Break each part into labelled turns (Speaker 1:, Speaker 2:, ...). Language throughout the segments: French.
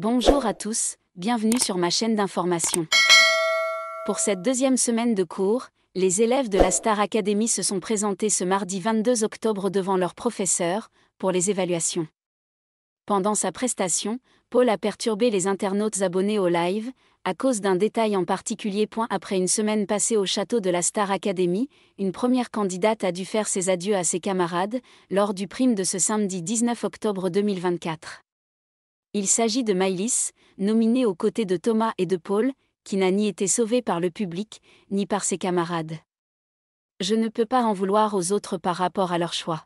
Speaker 1: Bonjour à tous, bienvenue sur ma chaîne d'information. Pour cette deuxième semaine de cours, les élèves de la Star Academy se sont présentés ce mardi 22 octobre devant leur professeur, pour les évaluations. Pendant sa prestation, Paul a perturbé les internautes abonnés au live, à cause d'un détail en particulier. après une semaine passée au château de la Star Academy, une première candidate a dû faire ses adieux à ses camarades lors du prime de ce samedi 19 octobre 2024. Il s'agit de Mylis, nominée aux côtés de Thomas et de Paul, qui n'a ni été sauvée par le public, ni par ses camarades. Je ne peux pas en vouloir aux autres par rapport à leur choix.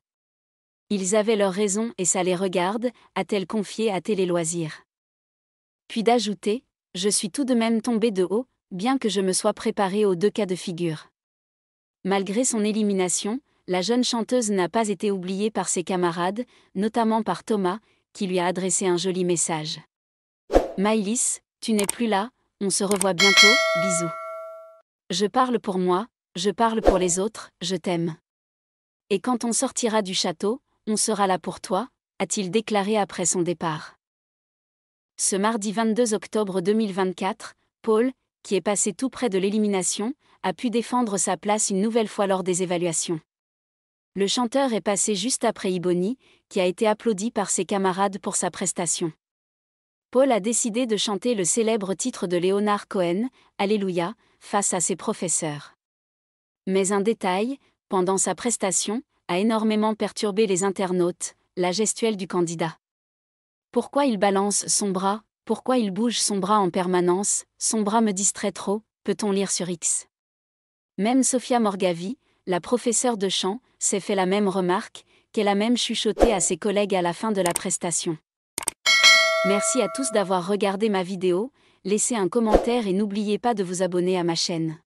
Speaker 1: Ils avaient leur raison et ça les regarde, a-t-elle confié à Télé Loisirs. Puis d'ajouter, je suis tout de même tombée de haut, bien que je me sois préparée aux deux cas de figure. Malgré son élimination, la jeune chanteuse n'a pas été oubliée par ses camarades, notamment par Thomas, qui lui a adressé un joli message. Maïlis, tu n'es plus là, on se revoit bientôt, bisous. Je parle pour moi, je parle pour les autres, je t'aime. Et quand on sortira du château, on sera là pour toi, a-t-il déclaré après son départ. Ce mardi 22 octobre 2024, Paul, qui est passé tout près de l'élimination, a pu défendre sa place une nouvelle fois lors des évaluations. Le chanteur est passé juste après Iboni, qui a été applaudi par ses camarades pour sa prestation. Paul a décidé de chanter le célèbre titre de Léonard Cohen, Alléluia, face à ses professeurs. Mais un détail, pendant sa prestation, a énormément perturbé les internautes, la gestuelle du candidat. Pourquoi il balance son bras, pourquoi il bouge son bras en permanence, son bras me distrait trop, peut-on lire sur X. Même Sophia Morgavi, la professeure de chant, s'est fait la même remarque, qu'elle a même chuchoté à ses collègues à la fin de la prestation. Merci à tous d'avoir regardé ma vidéo, laissez un commentaire et n'oubliez pas de vous abonner à ma chaîne.